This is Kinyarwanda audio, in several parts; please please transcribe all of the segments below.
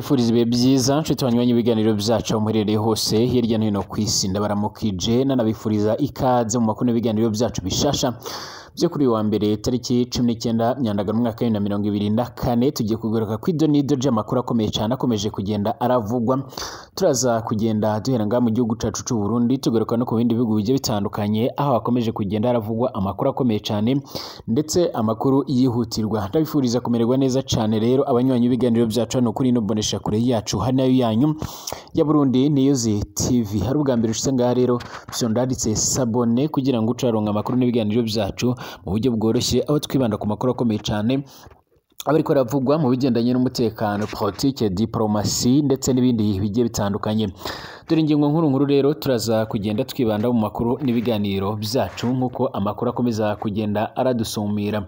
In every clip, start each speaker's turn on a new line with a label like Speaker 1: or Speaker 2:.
Speaker 1: tubifuriza ibihe byiza nshuti banyuranye ibiganiro byacu aho muherereye hose hirya no hino ku isi ndabaramukije nanabifuriza ikaze mu makuru n'ibiganiro byacu bishasha byo kuri wa mbere tariki cumi n'icyenda nyandagano umwaka wa na mirongo ibiri na kane tugiye kugaruka ku idonido ry'amakuru akomeye cyane akomeje kugenda aravugwa turaza kugenda duhera ngaha mu gihugu cyacu cy'u Burundi tugaruka no ku bindi bihugu bigiye bitandukanye aho hakomeje kugenda haravugwa amakuru akomeye cyane ndetse amakuru yihutirwa ndabifuriza kumererwa neza cyane rero abanywanyi b'ibiganiro byacu hano kuri ino kure yacu hanayo yanyu ya Burundi News TV hari ubwa mbere usanga rero byondaditse sabone kugira ngo ucaronka amakuru n'ibiganiro byacu mu buryo bworoshye aho twibanda ku makuru akomeye cyane abari aravugwa mu bigendanye n'umutekano politike diporomasi ndetse n'ibindi bigiye bitandukanye dore ingingo nkuru nkuru rero turaza kugenda twibanda mu makuru n'ibiganiro byacu nk'uko amakuru akomeza kugenda aradusumira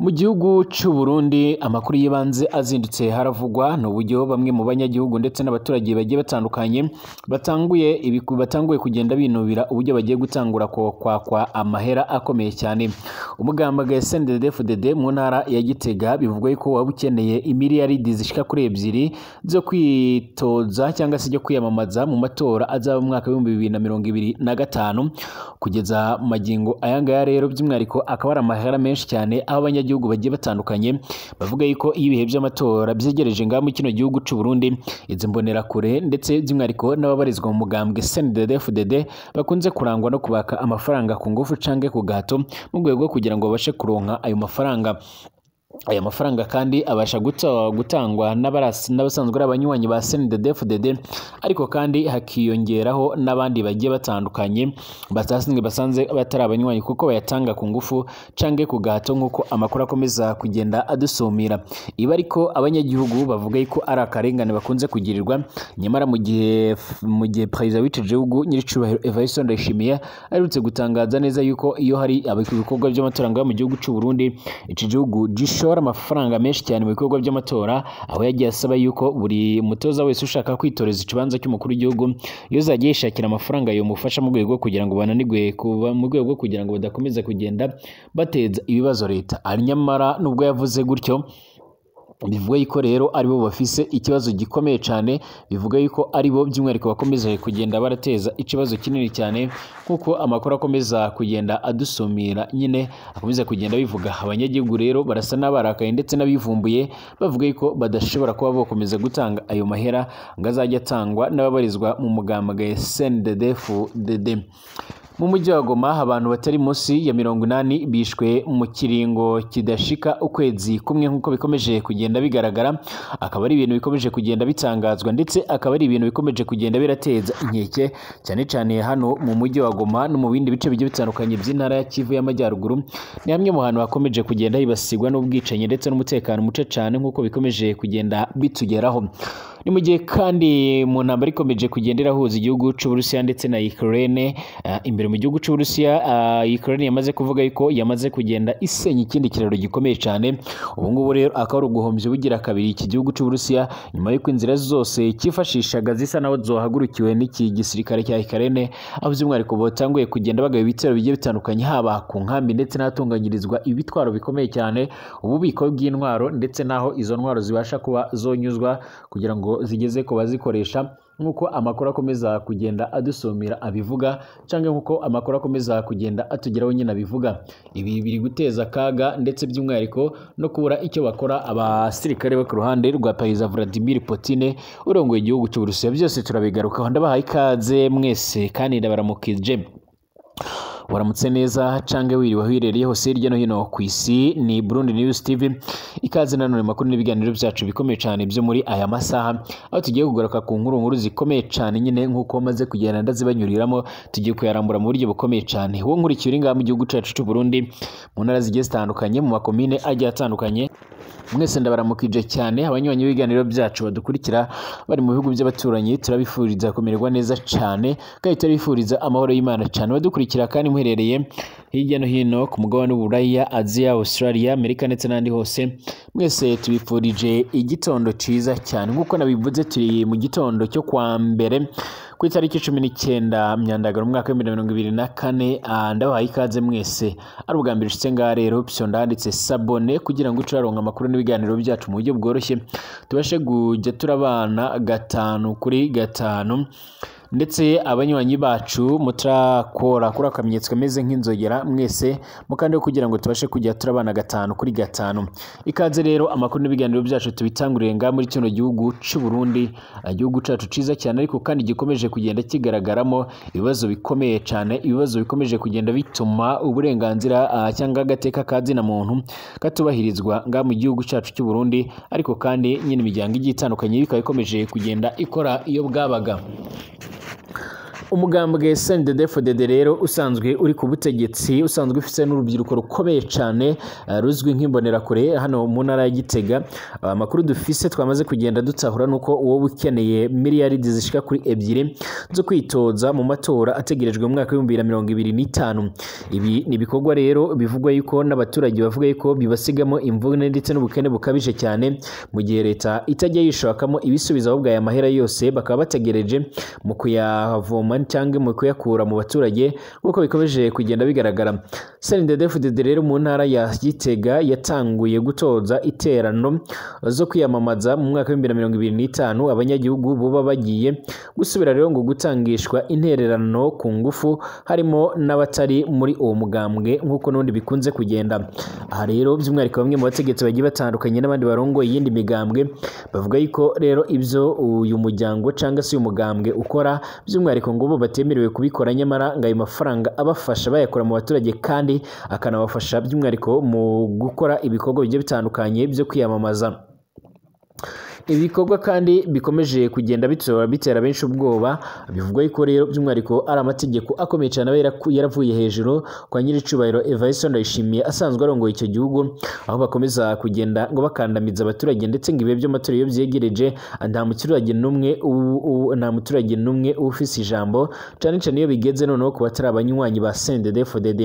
Speaker 1: Mu gihugu cy'u Burundi amakuru y'ibanze azindutse haravugwa ni uburyo bamwe mu banyagihugu ndetse n'abaturage bagiye batandukanye batanguye batanguye kugenda binubira uburyo bagiye gutangura kwakwa amahera akomeye cyane umugambaga ya fdd mu ntara ya Gitega bivugwa ko waba ukeneye imiliyaridi zishika kuri ebyiri zo kwitoza cyangwa se ryo kwiyamamaza mu matora azaba mu mwaka w'ibihumbi bibiri na mirongo ibiri na gatanu kugeza magingo ayangaya rero by'umwihariko akaba ari amahera menshi cyane aho abanyagihugu b'igihugu bagiye batandukanye bavuga yuko iyo ibihe by'amatora byegereje ngaho mu kino gihugu cy'u Burundi izi mbonerakure ndetse by'umwihariko n'ababarizwa mu mugambwe cndd bakunze kurangwa no kubaka amafaranga ku ngufu canke ku gahato mu rwego rwo kugira ngo babashe kuronka ayo mafaranga aya mafaranga kandi abasha gutangwa n'abasanzwe ari abanywanyi ba snddfdd ariko kandi hakiyongeraho n'abandi bagiye batandukanye batasanzwe basanze batari abanywanyi kuko bayatanga ku ngufu cange ku gahato nk'uko amakuru akomeza kugenda adusumira iba ariko abanyagihugu bavuga ko ari akarengane bakunze kugirirwa nyamara mu gihe mu gihe perezida w'icyo gihugu nyir'icyubahiro Evariste Ndayishimiye aherutse gutangaza neza yuko iyo hari ibikorwa by'amatora mu gihugu cy'u Burundi iki gihugu gish gushora amafaranga menshi cyane mu bikorwa by'amatora aho yagiye asaba yuko buri mutoza wese ushaka kwitoreza ikibanza cy'umukuru w'igihugu yuzajya yishakira amafaranga yamufasha mu rwego kugira ngo bananigwe kuba mu rwego rwo kugira ngo badakomeza kugenda bateza ibibazo leta nyamara nubwo yavuze gutyo bivuga yuko rero aribo bafise ikibazo gikomeye cyane bivuga yuko aribo by'umwihariko bakomezaje kugenda barateza ikibazo kinini cyane nk'uko amakuru akomeza kugenda adusumira nyine akomeza kugenda bivuga abanyagihugu rero barasa n'abarakaye ndetse n'abivumbuye bavuga yuko badashobora kuba bakomeza gutanga ayo mahera ngo azajya atangwa n'ababarizwa mu mugambwe CNDD-FDD mu mujyi wa goma abantu batari munsi ya mirongo inani bishwe mu kiringo kidashika ukwezi kumwe nk'uko bikomeje kugenda bigaragara akaba ari ibintu bikomeje kugenda bitangazwa ndetse akaba ari ibintu bikomeje kugenda birateza inkeke cyane cyane hano mu mujyi wa goma no mu bindi bice bigiye bitandukanye by'intara ya kivu y'amajyaruguru ni hamwe mu hantu hakomeje kugenda hibasirwa n'ubwicanyi ndetse n'umutekano muce cyane nk'uko bikomeje kugenda bitugeraho ni mu gihe kandi mu ntambara ikomeje kugenda irahuza igihugu cy'uburusiya ndetse na Ukraine eh, imbere mu gihugu cy'uburusiya eh, Ukraine yamaze kuvuga yuko yamaze kugenda isenya ikindi kiraro gikomeye cyane ubu ngubu rero akaba ari uguhombya bugira kabiri iki gihugu cy'uburusiya nyuma y'uko inzira zose cyifashishaga zisa naho zahagurukiwe n'iki gisirikare cya Ukraine aho by'umwihariko batanguye kugenda bagaba ibitero bigiye bitandukanye haba ku nkambi ndetse n'ahatunganyirizwa ibitwaro bikomeye cyane ububiko bw'intwaro ndetse n'aho izo ntwaro zibasha kuba zonyuzwa kugira ngo ngo zigeze ku bazikoresha nk'uko amakuru akomeza kugenda adusumira abivuga cyangwa nk'uko amakuru akomeza kugenda atugeraho nyine abivuga ibi biri guteza akaga ndetse by'umwihariko no kubura icyo bakora abasirikare bo ku ruhande rwa perezida Vladimir Putin urongoye igihugu cy'u byose turabigarukaho ndabaha ikaze mwese kandi ndabaramukije waramutse neza cange wiriwe aho uherereye hose hirya no hino ku isi ni Burundi News TV ikaze nanone makuru n'ibiganiro byacu bikomeye cyane byo muri aya masaha aho tugiye kugaruka ku nkuru nkuru zikomeye cyane nyine nk'uko maze kugenda ndazibanyuriramo tugiye kuyarambura mu buryo bukomeye cyane wowe nkurikiye uri ngaha mu gihugu cyacu cy'u Burundi mu ntara zigiye zitandukanye mu makomine agiye atandukanye mwese ndabaramukije cyane abanywanyi b'ibiganiro byacu badukurikira bari mu bihugu by'abaturanyi turabifuriza kumererwa neza cyane kandi turabifuriza amahoro y'imana cyane badukurikira kandi muherereye hirya no hino ku mugabane w'uburaya aziya australia amerika ndetse n'ahandi hose mwese tubifurije igitondo cyiza cyane nk'uko nabivuze turi mu gitondo cyo kwa mbere ku itariki cumi n'icyenda myandagaro mu mwaka w'ibihumbi mirongo ibiri na kane ah, ndabahaye ikaze mwese ari ubwa mbere ushyitse ngaha rero pisiyo ndanditse sabone kugira ngo uce amakuru n'ibiganiro byacu mu buryo bworoshye tubashe kujya turabana gatanu kuri gatanu ndetse abanywanyi bacu mutarakora kuri akamenyetso kameze nk'inzogera mwese mukande kugira ngo tubashe kujya turabana gatanu kuri gatanu ikaze rero amakuru n'ibiganiro byacu tubitangurire nga muri kino gihugu cy'u Burundi igihugu cyacu cyiza cyane ariko kandi gikomeje kugenda kigaragaramo ibibazo bikomeye cyane ibibazo bikomeje kugenda bituma uburenganzira ah, cyangwa agateka ka zina muntu katubahirizwa nga mu gihugu cyacu cy'u Burundi ariko kandi nyine imiryango igiye itandukanye bikaba ikomeje kugenda ikora iyo bwabaga umugambwe sendede fodede rero usanzwe uri ku butegetsi usanzwe ufite n'urubyiruko rukomeye cyane eh, ruzwi nk'imbonerakure hano mu ntara ya gitega eh, amakuru dufise twamaze kugenda dutahura nuko wowe ukeneye miliyaridi zishyika kuri ebyiri zo kwitoza mu matora ategerejwe mu mwaka w'ibihumbi bibiri na mirongo ibiri n'itanu ibi ni ibikorwa rero bivugwa yuko n'abaturage bavuga yuko bibasigamo imvune ndetse n'ubukene bukabije cyane mu gihe leta itajya yishakamo ibisubizo ahubwo aya mahera yose bakaba bategereje mu kuyavoma cyangwa mu kuyakura mu baturage nk'uko bikomeje kugenda bigaragara sendedefu dede rero mu ntara ya gitega yatanguye gutoza iterano zo kwiyamamaza mu mwaka w'ibihumbi mirongo ibiri n'itanu abanyagihugu buba bagiye gusubira rero ngo gutangishwa intererano ku ngufu harimo n'abatari muri uwo mugambwe nk'uko n'ubundi bikunze kugenda aha rero by'umwihariko bamwe mu bategetsi bagiye batandukanye n'abandi barongoye iyindi migambwe bavuga yuko rero ibyo uyu muryango cyangwa se uyu mugambwe ukora by'umwihariko ngo bo batemerewe kubikora nyamara ngo ayo mafaranga abafasha bayakora mu baturage kandi akanabafasha by'umwihariko mu gukora ibikorwa bigiye bitandukanye byo kwiyamamaza ibikorwa kandi bikomeje kugenda bitera benshi ubwoba bivugwa yuko rero by'umwihariko ari amategeko akomeye cyane aba yaravuye hejuru kwa nyir'icyubahiro Evariste Ndayishimiye asanzwe arongoye icyo gihugu aho bakomeza kugenda ngo bakandamiza abaturage ndetse ngo ibihe by'amatora iyo byegereje nta muturage n'umwe nta muturage n'umwe uba ufise ijambo cyane cyane iyo bigenze noneho ku batari abanywanyi ba CNDD-FDD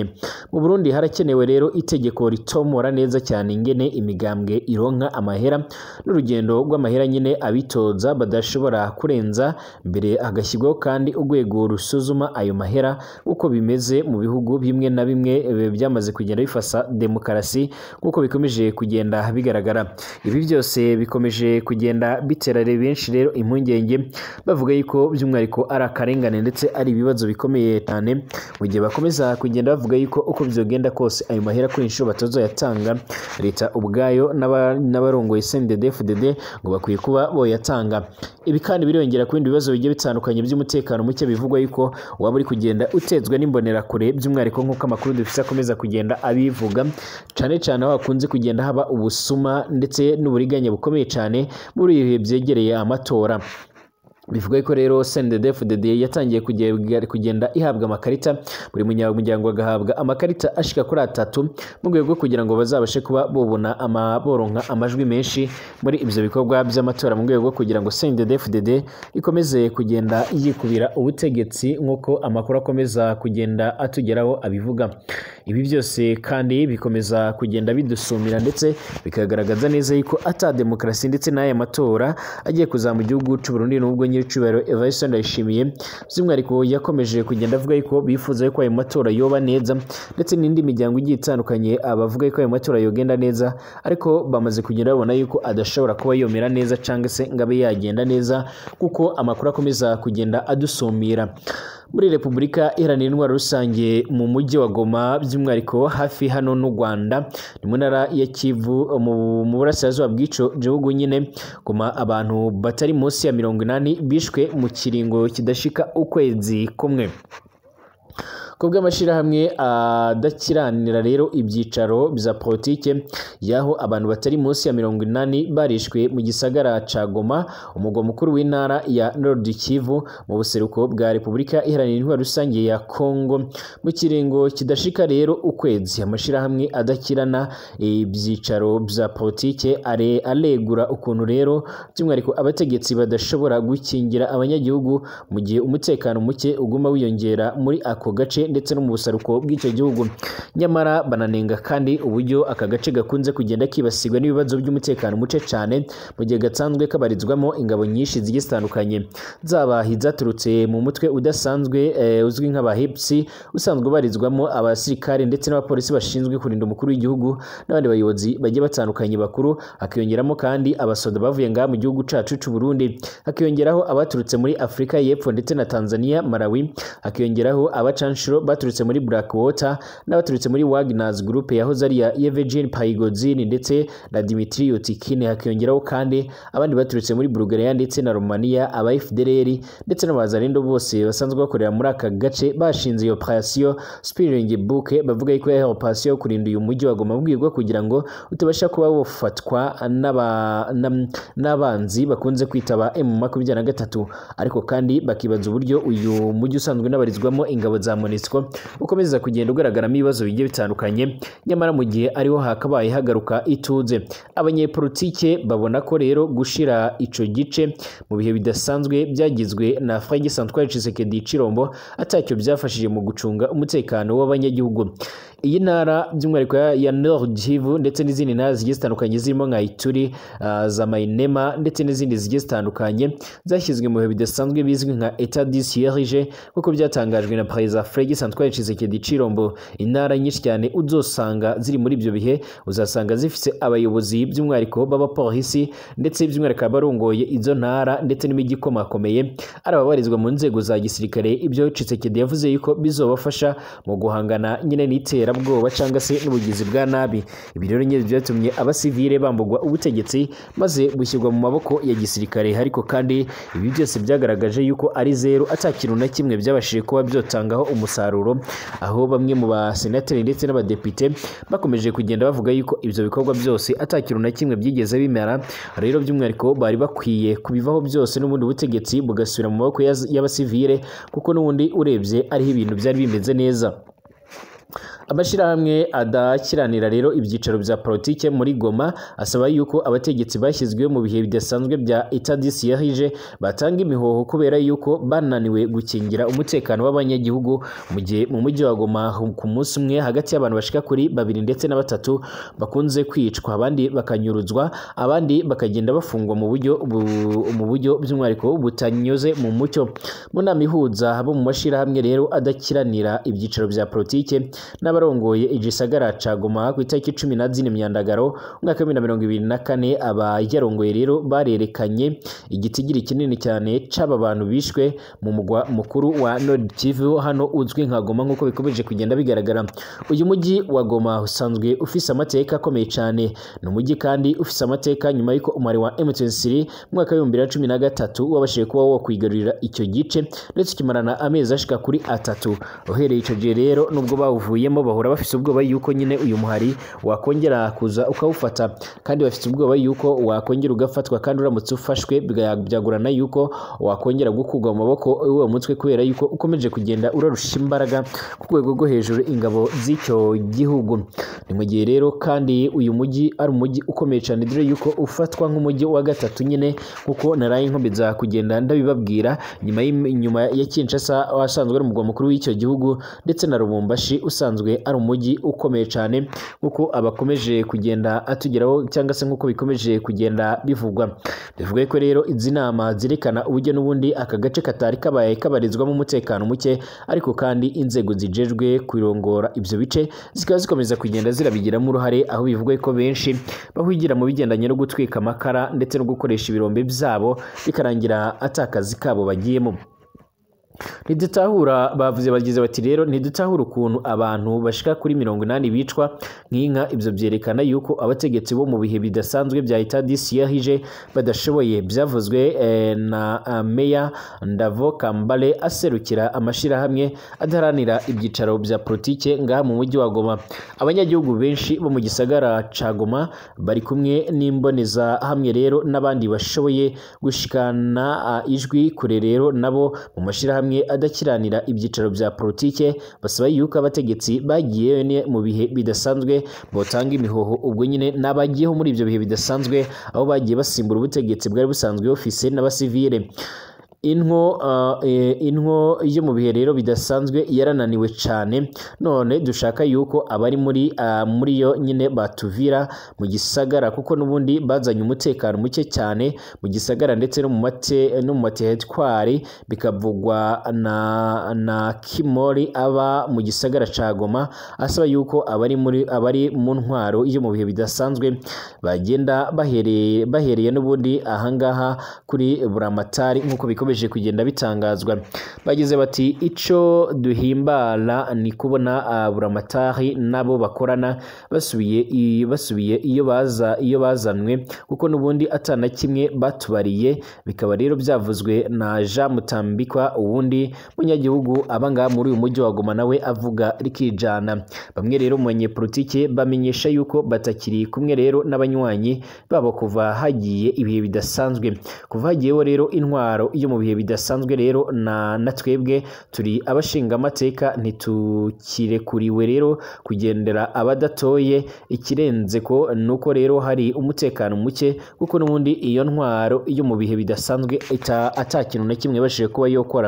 Speaker 1: mu Burundi harakenewe rero itegeko ritomora neza cyane ingene imigambwe ironka amahera n'urugendo rw'amahera amahera nyine abitoza badashobora kurenza mbere hagashyirwaho kandi urwego rusuzuma ayo mahera uko bimeze mu bihugu bimwe na bimwe eh, byamaze kugenda bifasa demokarasi nk'uko bikomeje kugenda bigaragara ibi byose bikomeje kugenda bitera benshi rero impungenge bavuga yuko by'umwihariko ari akarengane ndetse ari ibibazo bikomeye cyane mu gihe bakomeza kugenda bavuga yuko uko byogenda kose ayo mahera kuri inshuro batazoyatanga leta ubwayo n'abarongoye sendede fdd ngo bakwiye kuba boyatanga ibi kandi birongera ku bindi bibazo bigiye bitandukanye by'umutekano muke bivugwa yuko waba uri kugenda utezwe n'imbonerakure by'umwihariko nk'uko amakuru dufite akomeza kugenda abivuga cyane cyane aho hakunze kugenda haba ubusuma ndetse n'uburiganya bukomeye cyane muri ibi bihe byegereye amatora bivuga ko rero cndfdd yatangiye kugenda ihabwa amakarita buri munyamuryango agahabwa amakarita ashika kuri atatu mu rwego rwo kugira ngo bazabashe kuba bobona boronka amajwi menshi muri ibyo bikorwa by'amatora mu rwego rwo kugira ngo cndfdd ikomeze kugenda yikubira ubutegetsi nk'uko amakuru akomeza kugenda atugeraho abivuga ibi byose kandi bikomeza kugenda bidusumira ndetse bikagaragaza neza yuko ata demokarasi ndetse n'aya matora agiye kuzamura igihugu cy'u n'ubwo nyir'icyubahiro Evariste Ndayishimiye by'umwihariko yakomeje kugenda avuga ko bifuza ko ayo matora yoba neza ndetse n'indi miryango igiye itandukanye abavuga ko ayo matora yogenda neza ariko bamaze kugenda babona yuko adashobora kuba yomera neza cyangwa se ngo abe yagenda neza kuko amakuru akomeza kugenda adusumira muri repubulika iharanira indwara rusange mu mujyi wa goma by'umwihariko hafi hano n'u rwanda ni mu ntara ya kivu mu burasirazuba bw'icyo gihugu nyine goma abantu batari munsi ya mirongo inani bishwe mu kiringo kidashika ukwezi kumwe kubwo amashyirahamwe adakiranira rero ibyicaro bya politike y'aho abantu batari munsi ya mirongo inani barishwe mu gisagara ca Goma umugwa mukuru w'intara ya Nord Kivu mu buseruko bwa Repubulika Iharanira Intwaro Rusange ya Kongo mu kiringo kidashika rero ukwezi amashyirahamwe adakirana ibyicaro bya politike are alegura ukuntu rero by'umwihariko abategetsi badashobora gukingira abanyagihugu mu gihe umutekano muke uguma wiyongera muri ako gace ndetse no mu busaruko bw'icyo gihugu nyamara bananenga kandi uburyo aka gace gakunze kugenda kibasirwa n'ibibazo by'umutekano muce cyane mu gihe gasanzwe kabarizwamo ingabo nyinshi zigiye zitandukanye zaba izaturutse mu mutwe udasanzwe eh, uzwi nk'abahepsi usanzwe ubarizwamo abasirikare ndetse n'abapolisi bashinzwe kurinda umukuru w'igihugu n'abandi bayobozi bagiye batandukanye bakuru hakiyongeramo kandi abasoda bavuye ngaha mu gihugu cyacu cy'u Burundi hakiyongeraho abaturutse muri Afurika y'Epfo ndetse na Tanzania Malawi hakiyongeraho abacanshuro Petro baturutse muri Blackwater n'abaturutse muri Wagners Group yahoze ari ya Yevgeny Paigozin ndetse na Dimitri Yotikin hakiyongeraho kandi abandi baturutse muri Bulgaria ndetse na Romania aba FDLR ndetse n'abazarendo bose basanzwe bakorera muri aka gace bashinze iyo operation Spring Book bavuga yuko yahaye operation yo kurinda uyu mujyi wagomba Goma kugira ngo utabasha kuba wofatwa n'abanzi bakunze kwitaba m gatatu ariko kandi bakibaza uburyo uyu mujyi usanzwe n'abarizwamo ingabo za Monusco amatsiko ukomeza kugenda ugaragaramo ibibazo bigiye bitandukanye nyamara mu gihe ariho hakabaye hagaruka ituze abanyepolitike babona ko rero gushira icyo gice mu bihe bidasanzwe byagizwe na Frank Santoine Tshisekedi Chirombo atacyo byafashije mu gucunga umutekano w'abanyagihugu iyi ntara by'umwihariko ya Nord ndetse n'izindi ntara zigiye zitandukanye zirimo nka Ituri uh, za Mainema ndetse n'izindi zigiye zitandukanye zashyizwe mu bihe bidasanzwe bizwi nka etat du nk'uko byatangajwe na perezida Freddy Santwari Tshisekedi Chirombo intara nyinshi cyane uzosanga ziri muri ibyo bihe uzasanga zifite abayobozi by'umwihariko b'abapolisi ndetse by'umwihariko abarongoye izo ntara ndetse n'imijyi ikomakomeye ari ababarizwa mu nzego za gisirikare ibyo Tshisekedi yavuze yuko bizobafasha mu guhangana nyine n'itera n'iterabwoba cyangwa se n'ubugizi bwa nabi ibi rero nyine byatumye abasivire bambugwa ubutegetsi maze bushyirwa mu maboko ya gisirikare ariko kandi ibi byose byagaragaje yuko ari zeru atakintu na kimwe byabashije kuba byotangaho umusaruro aho bamwe mu basenateri ndetse n'abadepite bakomeje kugenda bavuga yuko ibyo bikorwa byose atakintu na kimwe byigeze bimara rero by'umwihariko bari bakwiye kubivaho byose n'ubundi butegetsi bugasubira mu maboko y’abasivire kuko n'ubundi urebye ariho ibintu byari bimeze neza amashyirahamwe adakiranira rero ibyicaro bya politike muri Goma asaba yuko abategetsi bashyizwe mu bihe bidasanzwe bya etat yahije batanga imihoho kubera yuko bananiwe gukingira umutekano w'abanyagihugu mu gihe mu mujyi wa Goma ku munsi umwe hagati y'abantu bashika kuri babiri ndetse na batatu bakunze kwicwa abandi bakanyuruzwa abandi bakagenda bafungwa mu buryo mu buryo by'umwihariko butanyuze mu mucyo mu nama ihuza abo mu mashyirahamwe rero adakiranira ibyicaro bya politike n'abarongoye igisagara ca Goma ku itariki cumi na zine myandagaro umwaka wa na mirongo ibiri na kane abayarongoye rero barerekanye igitigiri kinini cyane c'aba bantu bishwe mu mugwa mukuru wa Nord TV hano uzwi nka Goma nk'uko bikomeje kugenda bigaragara uyu mujyi wa Goma usanzwe ufise amateka akomeye cyane ni umujyi kandi ufise amateka nyuma y'uko umare wa M23 mwaka w'ibihumbi bibiri na cumi na gatatu wabashije kuba wo kwigarurira icyo gice ndetse kimarana amezi ashika kuri atatu uhereye icyo gihe rero nubwo bawuvuyemo bahora bafite ubwoba yuko nyine uyu muhari wakongera kuza ukawufata kandi bafite ubwoba yuko wakongera ugafatwa kandi uramutse ufashwe byagorana yuko wakongera gukurwa mu maboko y'uwo mutwe kubera yuko ukomeje kugenda urarusha imbaraga ku rwego rwo hejuru ingabo z'icyo gihugu ni mu gihe rero kandi uyu mujyi ari umujyi ukomeye cyane dore yuko ufatwa nk'umujyi wa gatatu nyine kuko naraye nkomeza kugenda ndabibabwira nyuma ya Kinshasa wasanzwe ari umugwa mukuru w'icyo gihugu ndetse na Lubumbashi usanzwe ari umujyi ukomeye cyane nk'uko abakomeje kugenda atugeraho cyangwa se nk'uko bikomeje kugenda bivugwa bivuga ko rero izi nama zerekana uburyo n'ubundi aka gace katari kabaye kabarizwamo umutekano muke ariko kandi inzego zijejwe kurongora ibyo bice zikaba zikomeza kugenda zirabigiramo uruhare aho bivuga ko benshi bahugira mu bigendanye no gutwika amakara ndetse no gukoresha ibirombe byabo bikarangira atakazi kabo bagiyemo ntidutahura bavuze bagize bati rero ntidutahura ukuntu abantu bashika kuri mirongo inani bicwa nk'inka ibyo byerekana yuko abategetsi bo mu bihe bidasanzwe bya itadisi yahije badashoboye byavuzwe eh, na eh, meya ndavo kambale aserukira amashyirahamwe adaranira ibyicaro bya politike ngaha mu mujyi wa goma abanyagihugu benshi bo mu gisagara ca goma bari kumwe n'imboneza rero n'abandi bashoboye gushikana eh, ijwi kure rero nabo mu mashyirahamwe n'amwe adakiranira ibyicaro bya politike basaba yuko abategetsi bagiye mu bihe bidasanzwe botanga imihoho ubwo nyine n'abagiyeho muri ibyo bihe bidasanzwe aho bagiye basimbura ubutegetsi bwari busanzwe ofise n'abasivile inko ah, eh, inko yo mu bihe rero bidasanzwe yarananiwe cyane none dushaka yuko abari muri ah, muri yo nyine batuvira mu gisagara kuko n'ubundi bazanye umutekano muke cyane mu gisagara ndetse no mu mate no mu materetwari bikavugwa na na Kimori aba mu gisagara ca Goma asaba yuko abari muri abari mu ntwaro yo mu bihe bidasanzwe bagenda bahereye bahereye n'ubundi ahangaha kuri Buramatari nk'uko bikomeje bikomeje kugenda bitangazwa bagize bati icyo duhimbara ni kubona ah, buramatari n'abo bakorana basubiye basubiye iyo baza iyo bazanwe kuko n'ubundi atana kimwe batubariye bikaba rero byavuzwe na jean mutambikwa ubundi munyagihugu abanga muri uyu mujyi wa waguma nawe avuga rikijana bamwe rero mu banyepolitike bamenyesha yuko batakiri kumwe rero n'abanywanyi babo kuva hagiye ibihe bidasanzwe kuva hagiyeho rero intwaro yo mu bihe bidasanzwe rero na natwebwe turi abashingamateka ntitukirekuriwe rero kugendera abadatoye ikirenze ko nuko rero hari umutekano muke kuko n'ubundi iyo ntwaro yo mu bihe bidasanzwe atakintu na kimwe ibashije kuba yokora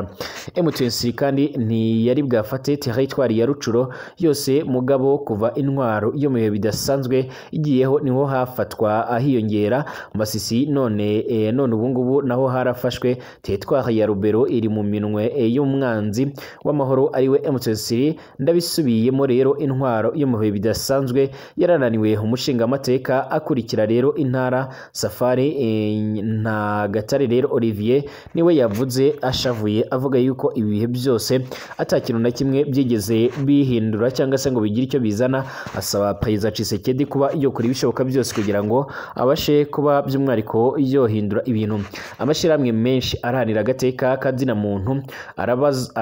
Speaker 1: mtc kandi ntiyari bwafate teritwari ya rucuro yose mugabo kuva intwaro yo mu bihe bidasanzwe igiyeho niho hafatwa ahiyongera masisi none eh, none ubungubu naho harafashwe gitwari ya rubero iri mu minwe y'umwanzi w'amahoro ariwe emutsesiri ndabisubiyemo rero intwaro y'umuhe bidasanzwe yarananiwe umushinga amateka akurikira rero intara safari eh, ntagatare rero olivier niwe yavuze ashavuye avuga yuko ibi bihe byose atakintu na kimwe byigeze bihindura cyangwa se ngo bigire icyo bizana asaba perezida cisekedi kuba yokora ibishoboka byose kugira ngo abashe kuba by'umwihariko yohindura ibintu amashyirahamwe menshi arahari wunganira agateka k'azina muntu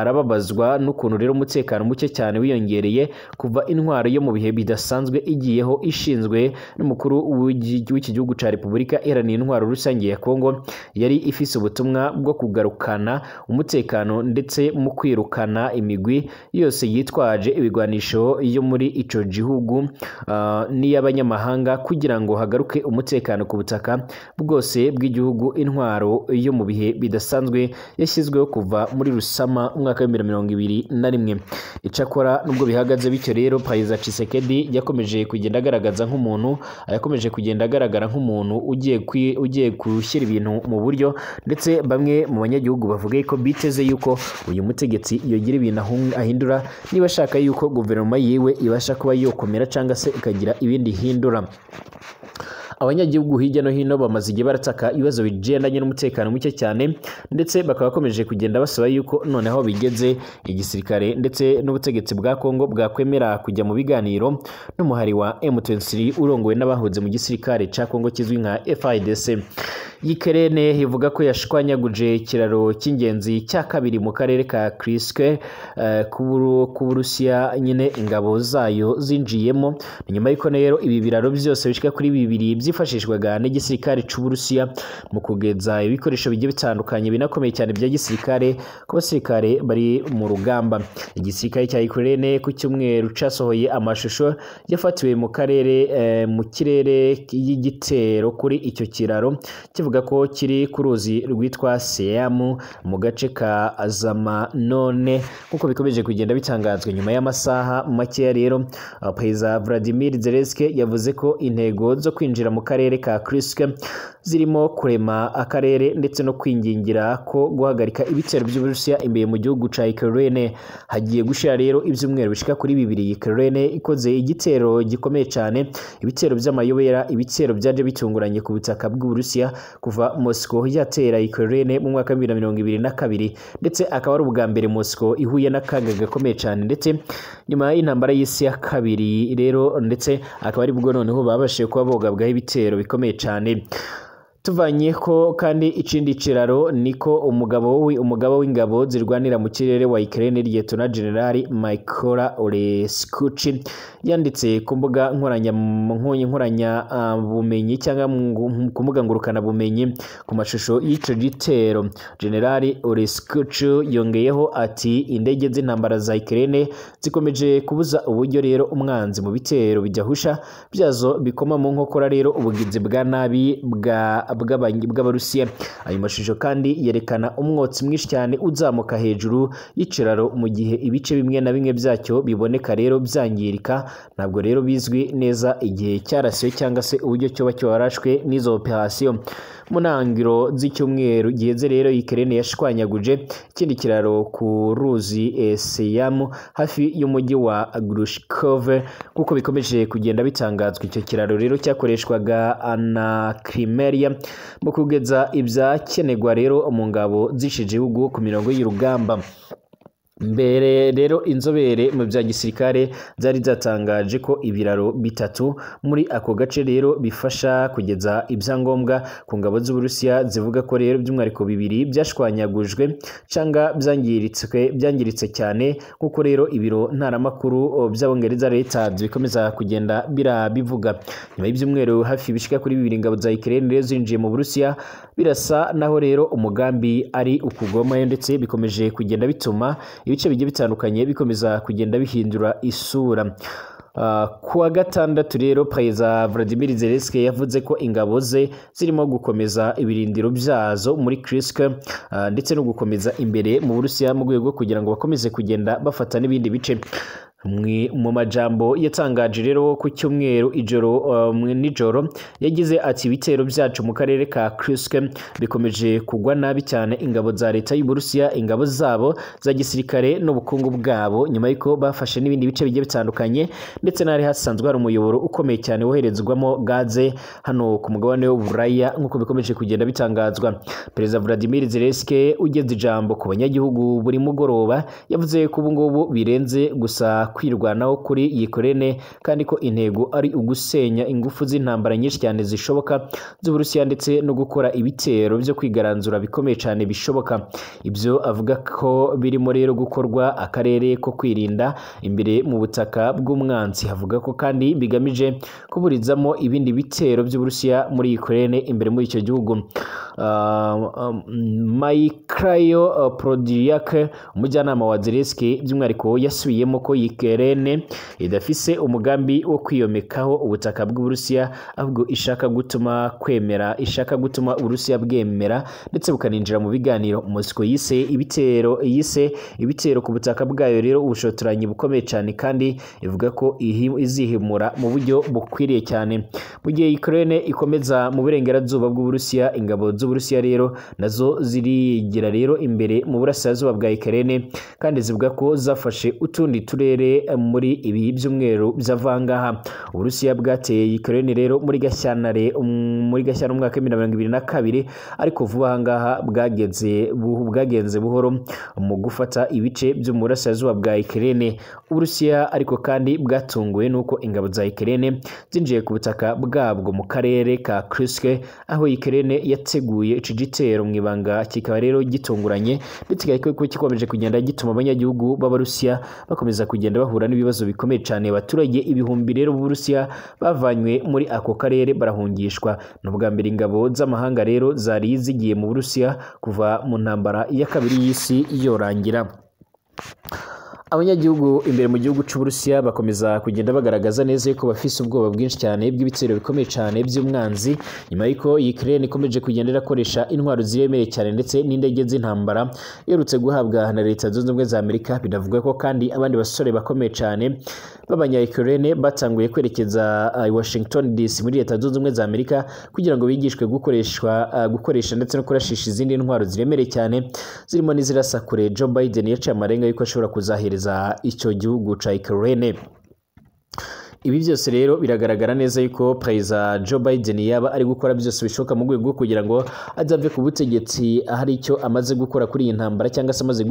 Speaker 1: arababazwa n'ukuntu rero umutekano muke cyane wiyongereye kuva intwaro yo mu bihe bidasanzwe igiyeho ishinzwe n'umukuru w'iki gihugu cya repubulika iharanira intwaro rusange ya kongo yari ifise ubutumwa bwo kugarukana umutekano ndetse mu kwirukana imigwi yose yitwaje ibigwanisho yo muri icyo gihugu ah, n'iy'abanyamahanga kugira ngo hagaruke umutekano ku butaka bwose bw'igihugu intwaro yo mu bihe bidasanzwe zidasanzwe yashyizweho kuva muri rusama umwaka w'ibihumbi mirongo ibiri na rimwe icyakora nubwo bihagaze bityo rero perezida cisekedi yakomeje kugenda agaragaza nk'umuntu yakomeje kugenda agaragara nk'umuntu ugiye ugiye gushyira ibintu mu buryo ndetse bamwe mu banyagihugu bavuga ko biteze yuko uyu mutegetsi yogira ibintu ahindura niba ashaka yuko guverinoma yiwe ibasha kuba yokomera cyangwa se ikagira ibindi ihindura abanyagihugu hirya no hino bamaze igihe barataka ibibazo bigendanye n'umutekano muke cyane ndetse bakaba bakomeje kugenda basaba yuko noneho bigeze igisirikare ndetse n'ubutegetsi bwa Kongo bwakwemera kujya mu biganiro n'umuhari wa M23 urongowe n'abahunze mu gisirikare cya Kongo kizwi nka FARDC yikerene ivuga ko yashwanyaguje ikiraro cy'ingenzi cya kabiri mu karere ka kiriswe eh, Burusiya nyine ingabo zayo zinjiyemo nyuma y'uko rero ibi biraro byose bishyika kuri bibiri byifashishwaga n'igisirikare cy'uburusiya mu kugeza ibikoresho bigiye bitandukanye binakomeye cyane bya gisirikare ku basirikare bari mu rugamba igisirikare cya yikerene ku cyumweru cyasohoye amashusho yafatiwe mu karere eh, mu kirere y'igitero kuri icyo kiraro kivuga avuga ko kiri ku ruzi rwitwa seyamu mu gace ka azama none nk'uko bikomeje kugenda bitangazwa nyuma y'amasaha makeya rero perezida vladimir zelenske yavuze ko intego zo kwinjira mu karere ka kiriske zirimo kurema akarere ndetse no kwingingira ko guhagarika ibitero by'uburusiya imbere mu gihugu cya ikerurene hagiye gushira rero ibyumweru bishika kuri bibiri ikerurene ikoze igitero gikomeye cyane ibitero by'amayobera ibitero byaje bitunguranye ku butaka bw'uburusiya kuva Moscow yatera Ukraine mu mwaka wa kabiri ndetse akaba ari ubwa mbere Moscow ihuye n'akaga gakomeye cyane ndetse nyuma y'intambara y'isi ya kabiri rero ndetse akaba ari bwo noneho babashije kuba bogabwaho ibitero bikomeye cyane tuvanye ko kandi ikindi kiraro niko umugabo w'uwi umugaba w'ingabo zirwanira mu kirere wa Ukraine Lieutenant General Mykola Oleskuchi yanditse ku mbuga nkoranya nkoranya ah, bumenyi cyangwa ku mbuga ngurukana bumenyi ku mashusho y'ico gitero General Oleskuchi yongeyeho ati indege z'intambara za Ukraine zikomeje kubuza uburyo rero umwanzi mu bitero bijahusha byazo bikoma mu nkokora rero ubugizi bwa nabi bwa bw'abarusiya ayo mashusho kandi yerekana umwotsi mwinshi cyane uzamuka hejuru y'ikiraro mu gihe ibice bimwe na bimwe byacyo biboneka rero byangirika ntabwo rero bizwi neza igihe cyarasiwe cyangwa se uburyo cyoba cyarashwe n'izo operasiyo mu ntangiro z'icyumweru giheze rero ikerene yashwanyaguje ikindi kiraro ku ruzi Seyamu hafi y'umujyi wa Grushkove kuko bikomeje kugenda bitangazwa icyo kiraro rero cyakoreshwaga na Crimea mu kugeza ibyakenerwa rero mu ngabo z'iki gihugu ku mirongo y'urugamba mbere rero inzobere mu bya gisirikare byari byatangaje ko ibiraro bitatu muri ako gace rero bifasha kugeza ibyangombwa ku ngabo z'uburusiya zivuga ko rero by'umwihariko bibiri byashwanyagujwe cyangwa byangiritse byangiritse cyane nk'uko rero ibiro ntaramakuru by'abongereza leta bikomeza kugenda birabivuga nyuma y'ibyumweru hafi bishika kuri bibiri ingabo za ikirere zinjiye mu burusiya birasa naho rero umugambi ari ukugomayo ndetse bikomeje kugenda bituma ibice bigiye bitandukanye bikomeza kugenda bihindura isura ah, kuwa gatandatu rero perezida Vladimir Zelensky yavuze ko ingabo ze zirimo gukomeza ibirindiro byazo muri Kursk ah, ndetse no gukomeza imbere mu Burusiya mu rwego kugira ngo bakomeze kugenda bafata n'ibindi bice mu majambo yatangaje rero ku cyumweru ijoro um, nijoro yagize ati ibitero byacu mu karere ka Kursk bikomeje kugwa nabi cyane ingabo za leta y'Uburusiya ingabo zabo za gisirikare n'ubukungu bwabo nyuma y'uko bafashe n'ibindi bice bigiye bitandukanye ndetse n'ahari hasanzwe hari umuyoboro ukomeye cyane woherezwamo gaze hano ku mugabane w'uburaya nk'uko bikomeje kugenda bitangazwa perezida Vladimir Zelensky ugeze ijambo ku banyagihugu buri mugoroba yavuze ko ubu birenze gusa kwirwanaho kuri Ukraine kandi ko intego ari ugusenya ingufu z'intambara nyinshi cyane zishoboka z'Uburusiya ndetse no gukora ibitero byo kwigaranzura bikomeye cyane bishoboka ibyo avuga ko birimo rero gukorwa akarere ko kwirinda imbere mu butaka bw'umwanzi havuga ko kandi bigamije kuburizamo ibindi bitero by'Uburusiya muri Ukraine imbere muri icyo gihugu uh, um, Maikrayo uh, umujyanama wa Zelensky by'umwihariko yasubiyemo ko Ukraine idafise umugambi wo kwiyomekaho ubutaka bw'Uburusiya ahubwo ishaka gutuma kwemera ishaka gutuma Uburusiya bwemera ndetse bukaninjira mu biganiro Moscow yise ibitero yise ibitero ku butaka bwayo rero ubushotoranyi bukomeye cyane kandi ivuga ko izihimura mu buryo bukwiriye cyane mu gihe Ukraine ikomeza mu burengerazuba bw'Uburusiya ingabo z'Uburusiya rero nazo zirigira rero imbere mu burasirazuba bwa Ukraine kandi zivuga ko zafashe utundi turere turere eh, muri ibi byumweru by'avangaha uburusiya bwateye Ukraine rero muri gashyantare eh, muri gashyantare umwaka w'ibihumbi mirongo ibiri na kabiri ariko vuba aha ngaha bwagenze buhoro mu gufata ibice byo bwa Ukraine uburusiya ariko kandi bwatunguwe n'uko ingabo za Ukraine zinjiye ku butaka bwabwo mu karere ka Kursk aho Ukraine yateguye icyo gitero mu ibanga kikaba rero gitunguranye biteganyijwe ko gikomeje kugenda gituma abanyagihugu b'abarusiya bakomeza kugenda bagenda bahura n'ibibazo bikomeye cyane abaturage ibihumbi rero b'uburusiya bavanywe muri ako karere barahungishwa ni ubwa mbere ingabo z'amahanga rero zari zigiye mu burusiya kuva mu ntambara ya kabiri y'isi yorangira abanyagihugu imbere mu gihugu cy'uburusiya bakomeza kugenda bagaragaza neza yuko bafise ubwoba bwinshi cyane bw'ibitero bikomeye cyane by'umwanzi nyuma y'uko Ukraine ikomeje kugenda irakoresha intwaro ziremereye cyane ndetse n'indege z'intambara iherutse guhabwa na leta zunze ubumwe za Amerika binavuga ko kandi abandi basore bakomeye cyane b'abanya batanguye kwerekeza i uh, Washington DC muri leta zunze ubumwe za Amerika kugira ngo bigishwe gukoreshwa uh, gukoresha ndetse no kurashisha izindi ntwaro ziremereye cyane zirimo n'izirasa kure Joe Biden yaciye amarenga yuko ashobora kuzahereza iperereza icyo gihugu cya Ukraine ibi byose rero biragaragara neza yuko perezida joe biden yaba ari gukora byose bishoboka mu rwego rwo kugira ngo azave ku butegetsi hari icyo amaze gukora kuri iyi ntambara cyangwa se amaze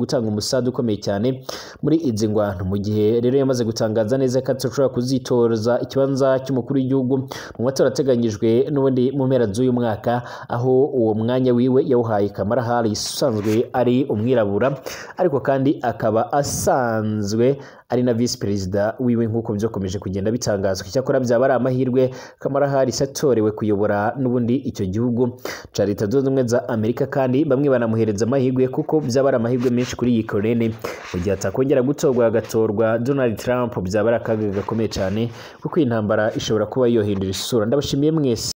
Speaker 1: gutanga umusada ukomeye cyane muri izi ngwano mu gihe rero yamaze gutangaza neza ko adashobora kuzitoza ikibanza cy'umukuru w'igihugu mu matora ateganyijwe n'ubundi mu mpera z'uyu mwaka aho uwo mwanya wiwe yawuhaye kamara hari usanzwe ari umwirabura ariko kandi akaba asanzwe ari na visi perezida wiwe nk'uko byakomeje kugenda bitangazwa icyakora byaba ari amahirwe kamara hari atorewe kuyobora n'ubundi icyo gihugu cya leta zunze ubumwe za amerika kandi bamwe banamuhereza amahirwe kuko byaba ari amahirwe menshi kuri iyi korene mu gihe atakongera gutorwa agatorwa donald trump byaba ari akaga gakomeye cyane kuko iyi ntambara ishobora kuba yohindura isura ndabashimiye mwese